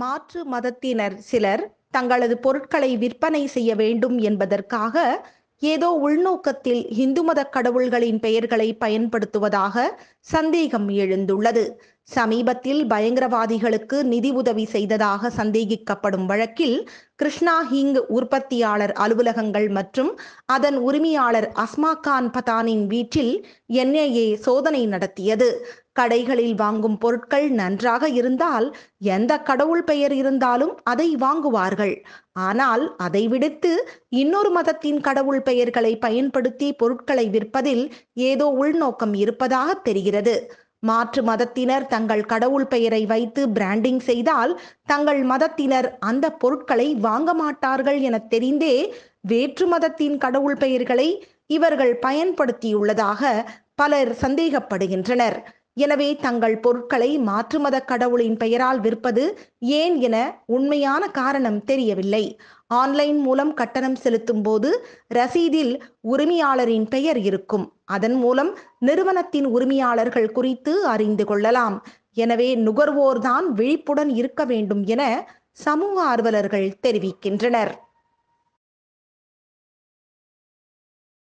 மாற்று மதத்தினர் சிலர் தங்களது பொருட்களை விற்பனை செய்ய வேண்டும் என்பதற்காக ஏதோ உள்நோக்கத்தில் இந்து மத கடவுள்களின் பெயர்களை பயன்படுத்துவதாக சந்தேகம் எழுந்துள்ளது சமீபத்தில் பயங்கரவாதிகளுக்கு நிதி உதவி செய்ததாக சந்தேகிக்கப்படும் வழக்கில் கிருஷ்ணா ஹிங் உற்பத்தியாளர் அலுவலகங்கள் மற்றும் அதன் உரிமையாளர் அஸ்மா கான் பதானின் வீட்டில் என்ஐஏ சோதனை நடத்தியது கடைகளில் வாங்கும் பொருட்கள் நன்றாக இருந்தால் எந்த கடவுள் பெயர் இருந்தாலும் அதை வாங்குவார்கள் ஆனால் அதை விடுத்து இன்னொரு மதத்தின் கடவுள் பெயர்களை பயன்படுத்தி பொருட்களை விற்பதில் ஏதோ உள்நோக்கம் இருப்பதாக தெரிகிறது மாற்று மதத்தினர் தங்கள் கடவுள் பெயரை வைத்து பிராண்டிங் செய்தால் தங்கள் மதத்தினர் அந்த பொருட்களை வாங்க மாட்டார்கள் என தெரிந்தே வேற்று மதத்தின் கடவுள் பெயர்களை இவர்கள் பயன்படுத்தியுள்ளதாக பலர் சந்தேகப்படுகின்றனர் எனவே தங்கள் பொருட்களை மத கடவுளின் பெயரால் விற்பது ஏன் என உண்மையான காரணம் தெரியவில்லை ஆன்லைன் மூலம் கட்டணம் செலுத்தும் போது ரசீதில் உரிமையாளரின் பெயர் இருக்கும் அதன் மூலம் நிறுவனத்தின் உரிமையாளர்கள் குறித்து அறிந்து கொள்ளலாம் எனவே நுகர்வோர்தான் விழிப்புடன் இருக்க வேண்டும் என சமூக ஆர்வலர்கள் தெரிவிக்கின்றனர்